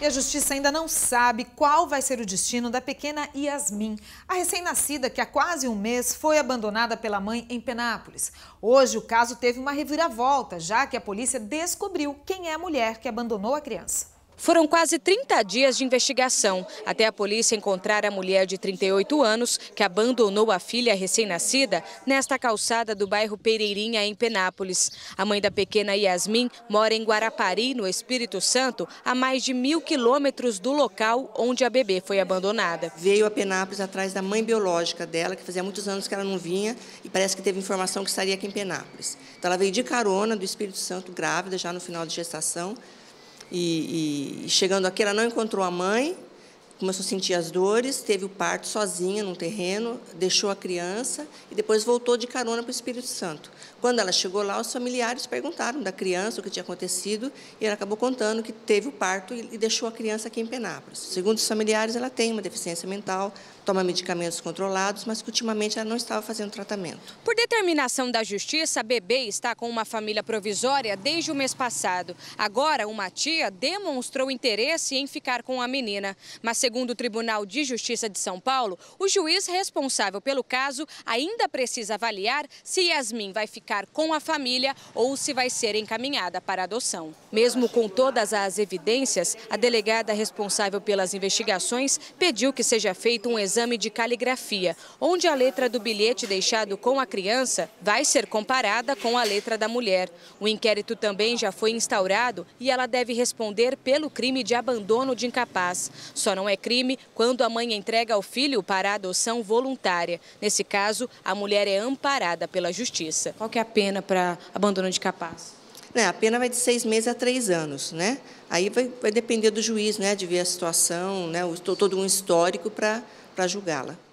E a justiça ainda não sabe qual vai ser o destino da pequena Yasmin, a recém-nascida que há quase um mês foi abandonada pela mãe em Penápolis. Hoje o caso teve uma reviravolta, já que a polícia descobriu quem é a mulher que abandonou a criança. Foram quase 30 dias de investigação, até a polícia encontrar a mulher de 38 anos que abandonou a filha recém-nascida nesta calçada do bairro Pereirinha, em Penápolis. A mãe da pequena Yasmin mora em Guarapari, no Espírito Santo, a mais de mil quilômetros do local onde a bebê foi abandonada. Veio a Penápolis atrás da mãe biológica dela, que fazia muitos anos que ela não vinha e parece que teve informação que estaria aqui em Penápolis. Então ela veio de carona do Espírito Santo, grávida, já no final de gestação, e, e chegando aqui, ela não encontrou a mãe, começou a sentir as dores, teve o parto sozinha num terreno, deixou a criança e depois voltou de carona para o Espírito Santo. Quando ela chegou lá, os familiares perguntaram da criança o que tinha acontecido e ela acabou contando que teve o parto e deixou a criança aqui em Penápolis. Segundo os familiares, ela tem uma deficiência mental, toma medicamentos controlados, mas que ultimamente ela não estava fazendo tratamento. Por determinação da justiça, a bebê está com uma família provisória desde o mês passado. Agora, uma tia demonstrou interesse em ficar com a menina. Mas, segundo o Tribunal de Justiça de São Paulo, o juiz responsável pelo caso ainda precisa avaliar se Yasmin vai ficar com a família ou se vai ser encaminhada para adoção. Mesmo com todas as evidências, a delegada responsável pelas investigações pediu que seja feito um exame exame de caligrafia, onde a letra do bilhete deixado com a criança vai ser comparada com a letra da mulher. O inquérito também já foi instaurado e ela deve responder pelo crime de abandono de incapaz. Só não é crime quando a mãe entrega ao filho para adoção voluntária. Nesse caso, a mulher é amparada pela justiça. Qual que é a pena para abandono de incapaz? Né, a pena vai de seis meses a três anos, né? Aí vai, vai depender do juiz, né, de ver a situação, né, todo um histórico para julgá-la.